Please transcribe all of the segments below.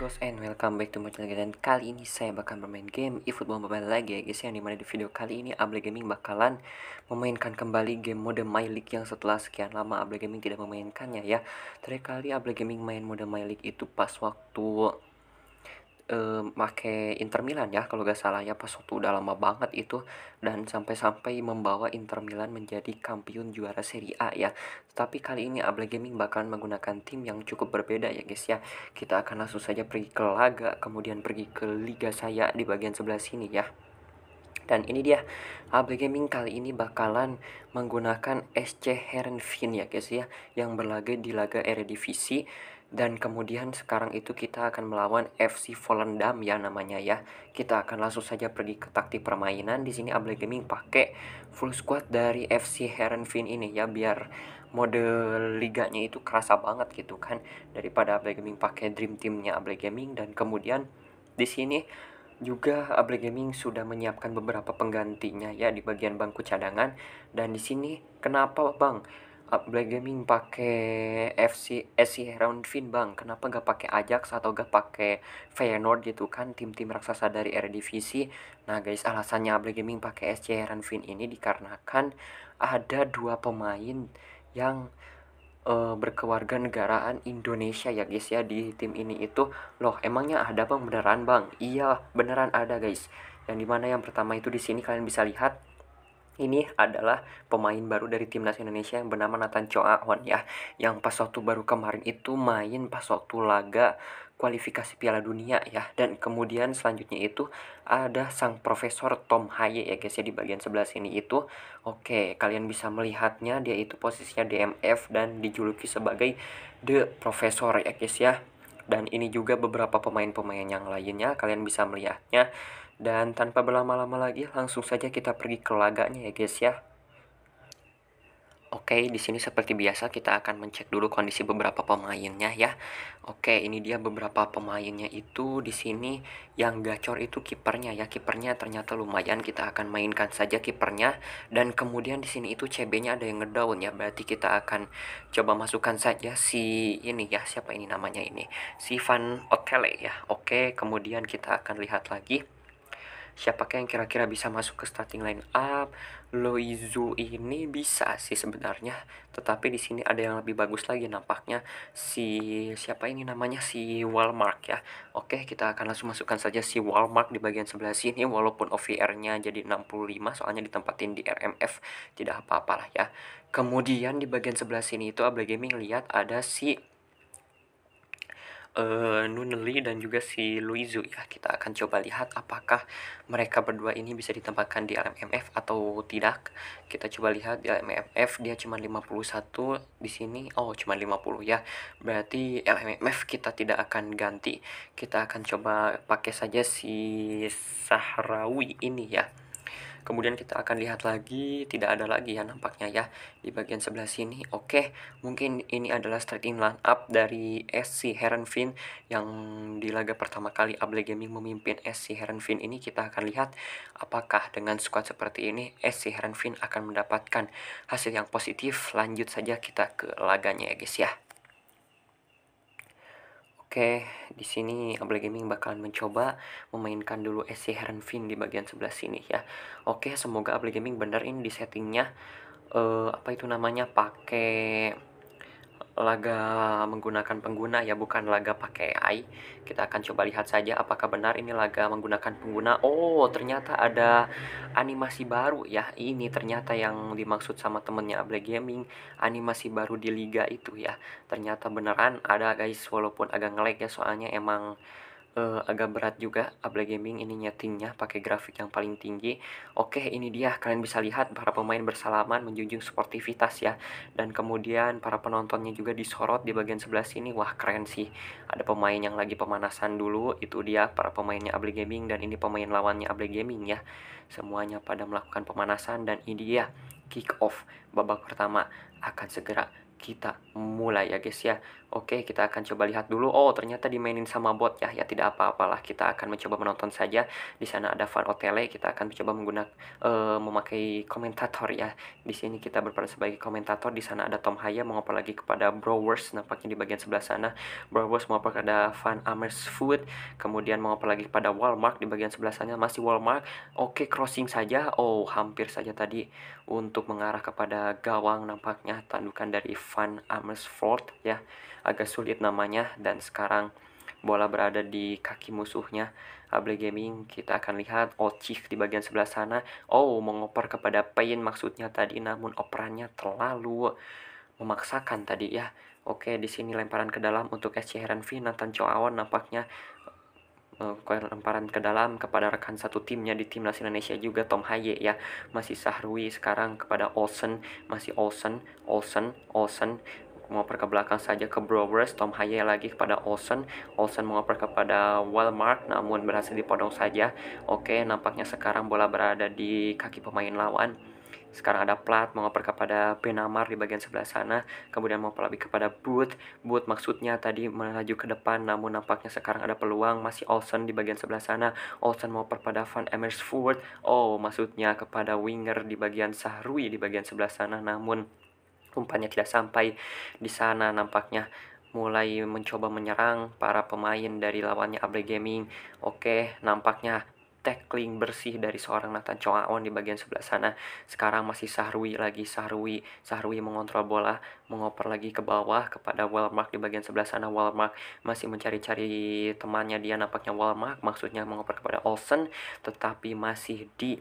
guys and welcome back to my channel dan kali ini saya bakal bermain game eFootball Mobile lagi ya guys yang dimana di video kali ini Able Gaming bakalan memainkan kembali game mode My League yang setelah sekian lama Able Gaming tidak memainkannya ya terakhir kali Able Gaming main mode My League itu pas waktu Makai make Inter Milan ya kalau gak salah ya pas waktu udah lama banget itu dan sampai-sampai membawa Inter Milan menjadi kampiun juara Serie A ya. Tapi kali ini Able Gaming bakalan menggunakan tim yang cukup berbeda ya guys ya. Kita akan langsung saja pergi ke laga kemudian pergi ke liga saya di bagian sebelah sini ya. Dan ini dia Able Gaming kali ini bakalan menggunakan SC Herenveen ya guys ya yang berlaga di laga Eredivisie dan kemudian sekarang itu kita akan melawan FC Volendam ya namanya ya. Kita akan langsung saja pergi ke taktik permainan. Di sini Able Gaming pakai full squad dari FC Herenveen ini ya biar mode liganya itu kerasa banget gitu kan daripada Able Gaming pakai dream teamnya Able Gaming dan kemudian di sini juga Able Gaming sudah menyiapkan beberapa penggantinya ya di bagian bangku cadangan dan di sini kenapa Bang Black Gaming pakai FC eh, SC Fin bang kenapa gak pakai Ajax atau gak pakai Feyenoord gitu kan tim-tim raksasa dari Eredivisie nah guys alasannya Black Gaming pakai SC Fin ini dikarenakan ada dua pemain yang uh, berkewarganegaraan Indonesia ya guys ya di tim ini itu loh emangnya ada bang beneran bang iya beneran ada guys yang dimana yang pertama itu di sini kalian bisa lihat ini adalah pemain baru dari timnas Indonesia yang bernama Nathan Ahon ya yang pas waktu baru kemarin itu main pas waktu laga kualifikasi Piala Dunia ya dan kemudian selanjutnya itu ada sang profesor Tom Haye ya guys ya di bagian sebelah sini itu oke kalian bisa melihatnya dia itu posisinya DMF dan dijuluki sebagai the profesor ya guys ya dan ini juga beberapa pemain-pemain yang lainnya kalian bisa melihatnya dan tanpa berlama-lama lagi, langsung saja kita pergi ke laganya ya guys ya. Oke, di sini seperti biasa kita akan mencek dulu kondisi beberapa pemainnya ya. Oke, ini dia beberapa pemainnya itu di sini yang gacor itu kipernya ya. Kipernya ternyata lumayan, kita akan mainkan saja kipernya dan kemudian di sini itu CB-nya ada yang ngedown ya. Berarti kita akan coba masukkan saja si ini ya, siapa ini namanya ini? Si Van Otele ya. Oke, kemudian kita akan lihat lagi siapa yang kira-kira bisa masuk ke starting line up Loizu ini bisa sih sebenarnya tetapi di sini ada yang lebih bagus lagi nampaknya si siapa ini namanya si walmart ya oke kita akan langsung masukkan saja si walmart di bagian sebelah sini walaupun OVR-nya jadi 65 soalnya ditempatin di RMF tidak apa-apalah ya kemudian di bagian sebelah sini itu Abla Gaming lihat ada si uh, Nuneli dan juga si Luizu ya. Kita akan coba lihat apakah mereka berdua ini bisa ditempatkan di LMMF atau tidak. Kita coba lihat di LMMF dia cuma 51 di sini. Oh, cuma 50 ya. Berarti LMMF kita tidak akan ganti. Kita akan coba pakai saja si Sahrawi ini ya kemudian kita akan lihat lagi tidak ada lagi ya nampaknya ya di bagian sebelah sini oke mungkin ini adalah starting line up dari SC Herenveen yang di laga pertama kali Able Gaming memimpin SC Herenveen ini kita akan lihat apakah dengan squad seperti ini SC Herenveen akan mendapatkan hasil yang positif lanjut saja kita ke laganya ya guys ya Oke, di sini Able Gaming bakalan mencoba memainkan dulu SC Finn di bagian sebelah sini ya. Oke, semoga Able Gaming benerin di settingnya uh, apa itu namanya pakai laga menggunakan pengguna ya bukan laga pakai AI kita akan coba lihat saja apakah benar ini laga menggunakan pengguna oh ternyata ada animasi baru ya ini ternyata yang dimaksud sama temennya Able Gaming animasi baru di liga itu ya ternyata beneran ada guys walaupun agak ngelag ya soalnya emang uh, agak berat juga Able Gaming ini nyetingnya pakai grafik yang paling tinggi. Oke, ini dia kalian bisa lihat para pemain bersalaman menjunjung sportivitas ya. Dan kemudian para penontonnya juga disorot di bagian sebelah sini. Wah, keren sih. Ada pemain yang lagi pemanasan dulu, itu dia para pemainnya Able Gaming dan ini pemain lawannya Able Gaming ya. Semuanya pada melakukan pemanasan dan ini dia kick off babak pertama akan segera kita mulai ya guys ya Oke kita akan coba lihat dulu Oh ternyata dimainin sama bot ya Ya tidak apa-apalah kita akan mencoba menonton saja Di sana ada Van Otele Kita akan mencoba menggunakan uh, eh, memakai komentator ya Di sini kita berperan sebagai komentator Di sana ada Tom Haya mengoper lagi kepada Browers Nampaknya di bagian sebelah sana Browers mengoper kepada Amers food Kemudian mau mengoper lagi kepada Walmart Di bagian sebelah sana masih Walmart Oke crossing saja Oh hampir saja tadi Untuk mengarah kepada gawang nampaknya Tandukan dari van Amersfoort ya agak sulit namanya dan sekarang bola berada di kaki musuhnya Able Gaming kita akan lihat Ochik di bagian sebelah sana oh mengoper kepada Pain maksudnya tadi namun operannya terlalu memaksakan tadi ya oke di sini lemparan ke dalam untuk SC Heranfi Nathan Awan nampaknya lemparan eh, ke dalam kepada rekan satu timnya di timnas Indonesia juga Tom Haye ya masih Sahrui sekarang kepada Olsen masih Olsen Olsen Olsen mengoper ke belakang saja ke Brewers Tom Haye lagi kepada Olsen, Olsen mengoper kepada Walmart, namun berhasil dipodong saja. Oke, nampaknya sekarang bola berada di kaki pemain lawan. Sekarang ada plat mau mengoper kepada Benamar di bagian sebelah sana, kemudian mengoper lebih kepada Boot. Boot maksudnya tadi melaju ke depan, namun nampaknya sekarang ada peluang masih Olsen di bagian sebelah sana. Olsen mengoper pada Van Emersford Oh, maksudnya kepada winger di bagian Sahrui di bagian sebelah sana, namun umpannya tidak sampai di sana nampaknya mulai mencoba menyerang para pemain dari lawannya Abre Gaming. Oke, nampaknya tackling bersih dari seorang Nathan Choaon di bagian sebelah sana. Sekarang masih Sahrui lagi, Sahrui. Sahrui mengontrol bola, mengoper lagi ke bawah kepada Walmark di bagian sebelah sana. Walmark masih mencari-cari temannya dia nampaknya Walmark, maksudnya mengoper kepada Olsen, tetapi masih di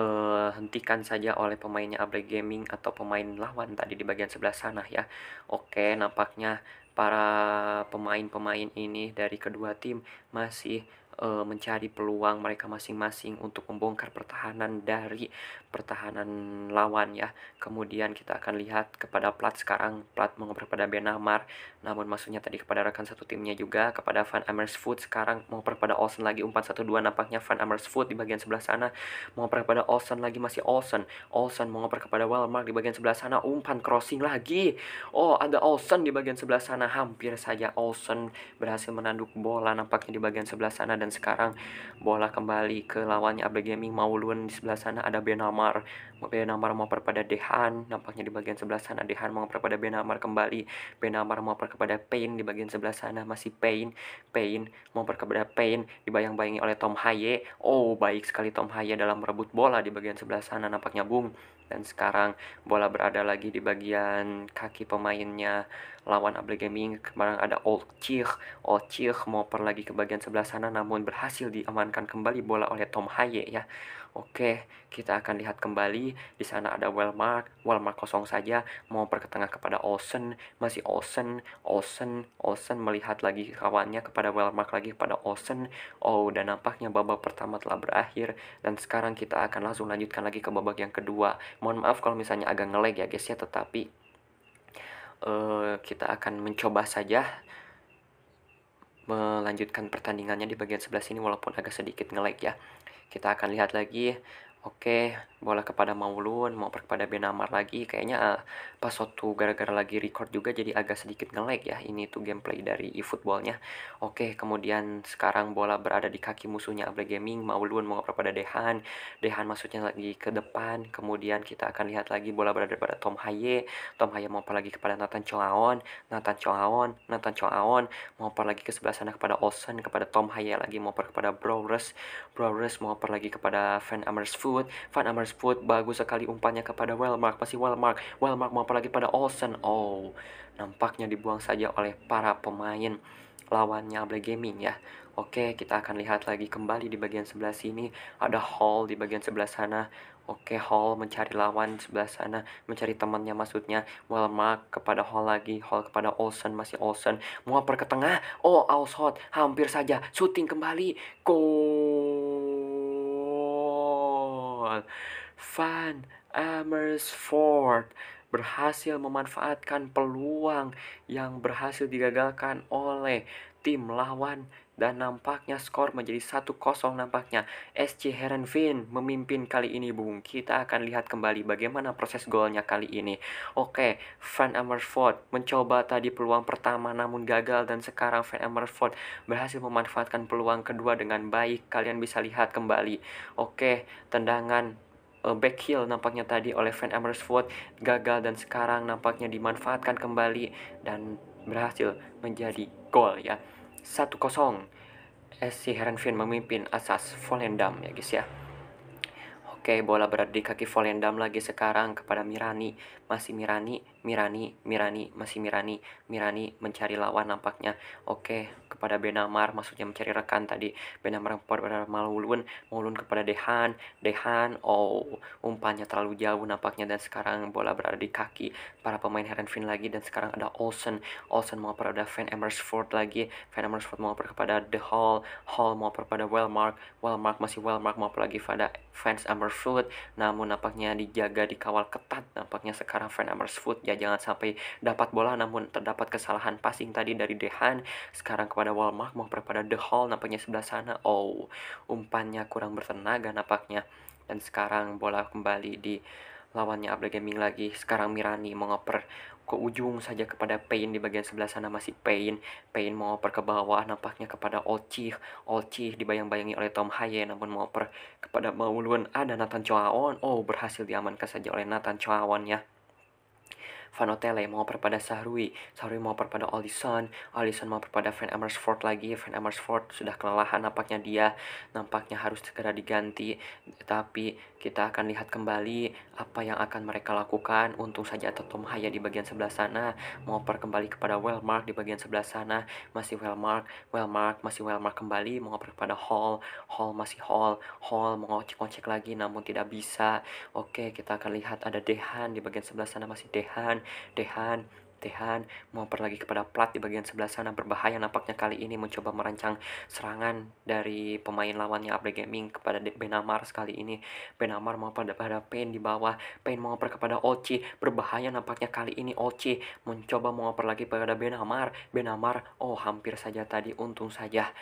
uh, hentikan saja oleh pemainnya Able Gaming atau pemain lawan tadi di bagian sebelah sana ya. Oke, nampaknya para pemain-pemain ini dari kedua tim masih uh, mencari peluang mereka masing-masing untuk membongkar pertahanan dari pertahanan lawan ya. Kemudian kita akan lihat kepada Plat sekarang, Plat mengoper pada Benamar, namun maksudnya tadi kepada rekan satu timnya juga, kepada Van Amersfoort sekarang mengoper pada Olsen lagi umpan 1-2 nampaknya Van Amersfoort di bagian sebelah sana mengoper pada Olsen lagi masih Olsen. Olsen mengoper kepada Walmark di bagian sebelah sana umpan crossing lagi. Oh, ada Olsen di bagian sebelah sana hampir saja Olsen berhasil menanduk bola nampaknya di bagian sebelah sana dan sekarang bola kembali ke lawannya AB Gaming Maulun di sebelah sana ada Benamar Benamar per pada Dehan nampaknya di bagian sebelah sana Dehan mau per pada Benamar kembali Benamar per kepada Pain di bagian sebelah sana masih Pain Pain per kepada Pain dibayang-bayangi oleh Tom Haye oh baik sekali Tom Haye dalam merebut bola di bagian sebelah sana nampaknya Bung dan sekarang bola berada lagi di bagian kaki pemainnya lawan Able Gaming kemarin ada Old Cih Old Cih mau lagi ke bagian sebelah sana namun berhasil diamankan kembali bola oleh Tom Haye ya. Oke, kita akan lihat kembali. Di sana ada Walmart, Walmart kosong saja, Mau perketengah kepada Olsen, masih Olsen, Olsen, Olsen melihat lagi kawannya kepada Walmart lagi kepada Olsen. Oh, dan nampaknya babak pertama telah berakhir dan sekarang kita akan langsung lanjutkan lagi ke babak yang kedua. Mohon maaf kalau misalnya agak ngeleg ya guys ya, tetapi uh, kita akan mencoba saja melanjutkan pertandingannya di bagian sebelah sini walaupun agak sedikit ngelag ya. Kita akan lihat lagi Oke, bola kepada Maulun, mau kepada Benamar lagi. Kayaknya uh, pas waktu gara-gara lagi record juga jadi agak sedikit nge-lag ya. Ini tuh gameplay dari e eFootballnya. Oke, kemudian sekarang bola berada di kaki musuhnya Able Gaming. Maulun mau kepada Dehan. Dehan maksudnya lagi ke depan. Kemudian kita akan lihat lagi bola berada pada Tom Haye. Tom Haye mau lagi kepada Nathan Choaon. Nathan Choaon, Nathan Choaon. Mau lagi ke sebelah sana kepada Olsen, kepada Tom Haye lagi. Mau kepada Browers. Browers mau lagi kepada Van Amersfoort Foot, Van amersfoot bagus sekali umpannya kepada Wellmark, pasti Wellmark, Wellmark mau lagi pada Olsen. Oh, nampaknya dibuang saja oleh para pemain lawannya Black Gaming ya. Oke, kita akan lihat lagi kembali di bagian sebelah sini. Ada Hall di bagian sebelah sana. Oke, Hall mencari lawan sebelah sana, mencari temannya maksudnya. Wellmark kepada Hall lagi, Hall kepada Olsen, masih Olsen. Muaper ke tengah. Oh, Aushot. hampir saja. Shooting kembali. go Paul Van Amersfoort berhasil memanfaatkan peluang yang berhasil digagalkan oleh tim lawan dan nampaknya skor menjadi 1-0 nampaknya. SC Herenveen memimpin kali ini Bung. Kita akan lihat kembali bagaimana proses golnya kali ini. Oke, Van Amersfoort mencoba tadi peluang pertama namun gagal dan sekarang Van Amersfoort berhasil memanfaatkan peluang kedua dengan baik. Kalian bisa lihat kembali. Oke, tendangan eh, backheel nampaknya tadi oleh Van Amersfoort gagal dan sekarang nampaknya dimanfaatkan kembali dan berhasil menjadi gol ya. 1-0 SC Herenveen memimpin asas Volendam ya guys ya Oke bola berada di kaki Volendam lagi sekarang kepada Mirani Masih Mirani Mirani, Mirani, masih Mirani, Mirani mencari lawan nampaknya. Oke, kepada Benamar, maksudnya mencari rekan tadi. Benamar kepada Malulun, Malulun kepada Dehan, Dehan, oh, umpannya terlalu jauh nampaknya. Dan sekarang bola berada di kaki para pemain Finn lagi. Dan sekarang ada Olsen, Olsen mau kepada Van Emersford lagi. Van Emersford mau kepada The Hall, Hall mau kepada Wellmark, Wellmark masih Wellmark mau lagi pada Van Emersford, Namun nampaknya dijaga, dikawal ketat. Nampaknya sekarang Van Emersford ya jangan sampai dapat bola namun terdapat kesalahan passing tadi dari Dehan sekarang kepada Walmart mau kepada The Hall nampaknya sebelah sana oh umpannya kurang bertenaga nampaknya dan sekarang bola kembali di lawannya Abra Gaming lagi sekarang Mirani mengoper ke ujung saja kepada Pain di bagian sebelah sana masih Pain Pain oper ke bawah nampaknya kepada Olci Olci dibayang-bayangi oleh Tom Haye namun mau oper kepada Maulun ada Nathan Choaon oh berhasil diamankan saja oleh Nathan Choaon ya Vanotele mau perpada Sahrui, Sahrui mau perpada Olison, Olison mau perpada Van Amersfoort lagi, Van Amersfoort sudah kelelahan nampaknya dia, nampaknya harus segera diganti, tapi kita akan lihat kembali apa yang akan mereka lakukan, untung saja atau Tom Haya di bagian sebelah sana, mau per kembali kepada Wellmark di bagian sebelah sana, masih Wellmark, Wellmark, masih Wellmark kembali, mau per kepada Hall, Hall masih Hall, Hall mau ngocek-ngocek lagi namun tidak bisa, oke kita akan lihat ada Dehan di bagian sebelah sana masih Dehan, Dehan, Dehan, mau per lagi kepada Plat di bagian sebelah sana berbahaya nampaknya kali ini mencoba merancang serangan dari pemain lawannya Abre Gaming kepada Benamar sekali ini Benamar mau pada pada Pain di bawah Pain per kepada Oci berbahaya nampaknya kali ini Oci mencoba per lagi kepada Benamar Benamar oh hampir saja tadi untung saja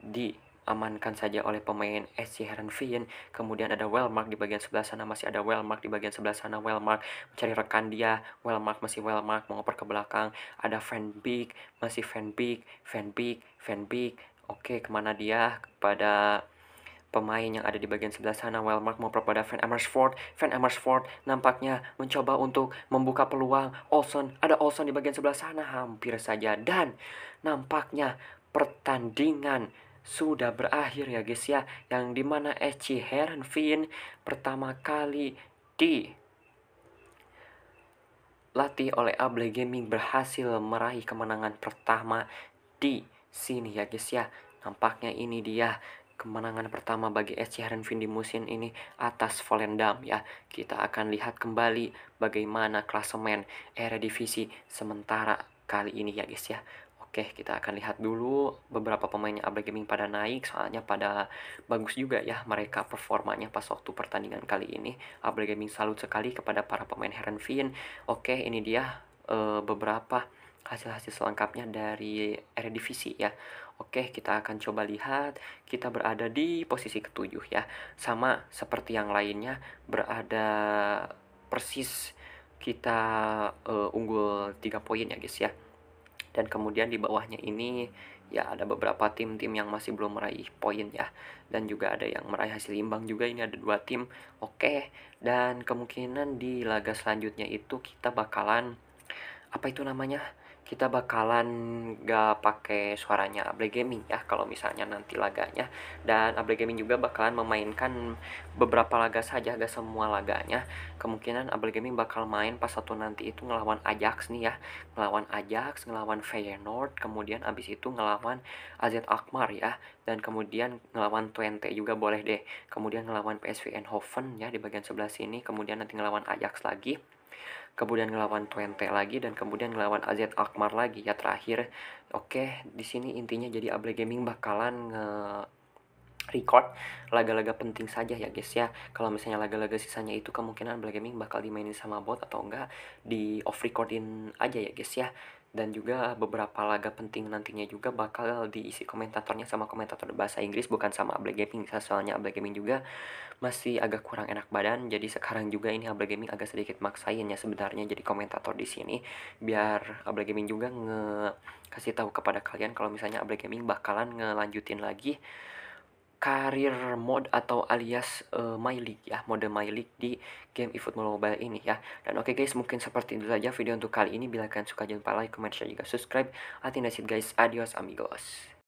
di diamankan saja oleh pemain SC Herenveen. Kemudian ada Wellmark di bagian sebelah sana, masih ada Wellmark di bagian sebelah sana. Wellmark mencari rekan dia. Wellmark masih Wellmark mengoper ke belakang. Ada Van Beek, masih Van Beek, Van Beek, Van Beek. Oke, kemana dia? Kepada pemain yang ada di bagian sebelah sana Wellmark mau pada Van Amersfoort Van Amersfoort nampaknya mencoba untuk membuka peluang Olson ada Olson di bagian sebelah sana hampir saja dan nampaknya pertandingan sudah berakhir ya guys ya yang dimana Eci Finn pertama kali di latih oleh Able Gaming berhasil meraih kemenangan pertama di sini ya guys ya nampaknya ini dia kemenangan pertama bagi SC Finn di musim ini atas Volendam ya. Kita akan lihat kembali bagaimana klasemen era divisi sementara kali ini ya guys ya. Oke, kita akan lihat dulu beberapa pemainnya Abra Gaming pada naik, soalnya pada bagus juga ya mereka performanya pas waktu pertandingan kali ini. Abra Gaming salut sekali kepada para pemain Finn. Oke, ini dia uh, beberapa hasil-hasil selengkapnya dari Eredivisie ya. Oke, kita akan coba lihat. Kita berada di posisi ketujuh ya. Sama seperti yang lainnya, berada persis kita uh, unggul tiga poin ya guys ya dan kemudian di bawahnya ini ya ada beberapa tim-tim yang masih belum meraih poin ya dan juga ada yang meraih hasil imbang juga ini ada dua tim oke dan kemungkinan di laga selanjutnya itu kita bakalan apa itu namanya kita bakalan gak pakai suaranya Able Gaming ya kalau misalnya nanti laganya dan Able Gaming juga bakalan memainkan beberapa laga saja gak semua laganya kemungkinan Able Gaming bakal main pas satu nanti itu ngelawan Ajax nih ya ngelawan Ajax ngelawan Feyenoord kemudian abis itu ngelawan AZ Akmar ya dan kemudian ngelawan Twente juga boleh deh kemudian ngelawan PSV Eindhoven ya di bagian sebelah sini kemudian nanti ngelawan Ajax lagi kemudian ngelawan Twente lagi dan kemudian ngelawan AZ Akmar lagi ya terakhir oke di sini intinya jadi Able Gaming bakalan nge record laga-laga penting saja ya guys ya kalau misalnya laga-laga sisanya itu kemungkinan Black Gaming bakal dimainin sama bot atau enggak di off recordin aja ya guys ya dan juga beberapa laga penting nantinya juga bakal diisi komentatornya sama komentator bahasa Inggris bukan sama Able Gaming soalnya Able Gaming juga masih agak kurang enak badan jadi sekarang juga ini Able Gaming agak sedikit maksainnya sebenarnya jadi komentator di sini biar Able Gaming juga nge kasih tahu kepada kalian kalau misalnya Able Gaming bakalan ngelanjutin lagi karir mod atau alias uh, eh, My League ya, mode My League di game eFootball Mobile ini ya. Dan oke okay guys, mungkin seperti itu saja video untuk kali ini. Bila kalian suka jangan lupa like, comment, share, juga subscribe. I think guys. Adios amigos.